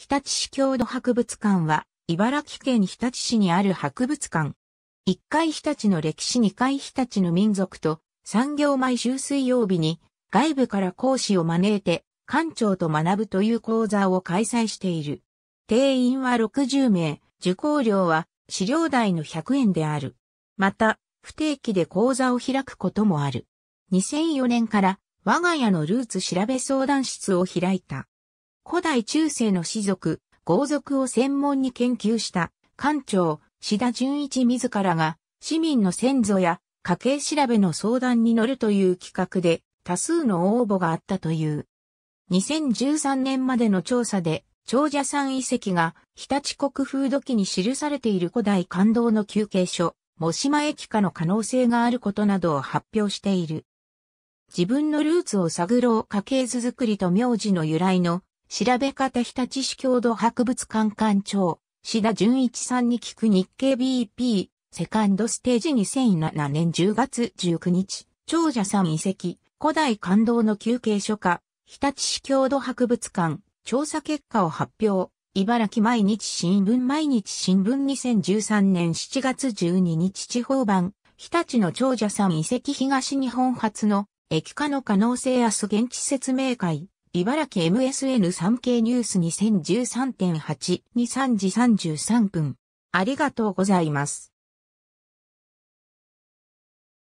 日立市郷土博物館は、茨城県日立市にある博物館。1階日立の歴史2階日立の民族と、産業毎週水曜日に、外部から講師を招いて、館長と学ぶという講座を開催している。定員は60名、受講料は資料代の100円である。また、不定期で講座を開くこともある。2004年から我が家のルーツ調べ相談室を開いた。古代中世の士族、豪族を専門に研究した、館長、志田純一自らが、市民の先祖や家計調べの相談に乗るという企画で、多数の応募があったという。2013年までの調査で、長者山遺跡が、日立国風土記に記されている古代感動の休憩所、茂島駅下の可能性があることなどを発表している。自分のルーツを探ろう家系図作りと名字の由来の調べ方日立市郷土博物館館長、志田純一さんに聞く日経 BP、セカンドステージ2007年10月19日、長者さん遺跡、古代感動の休憩所家、日立市郷土博物館、調査結果を発表、茨城毎日新聞毎日新聞2013年7月12日地方版、日立の長者さん遺跡東日本初の液化の可能性明日現地説明会。茨城 MSN3 k ニュース2013.823時33分。ありがとうございます。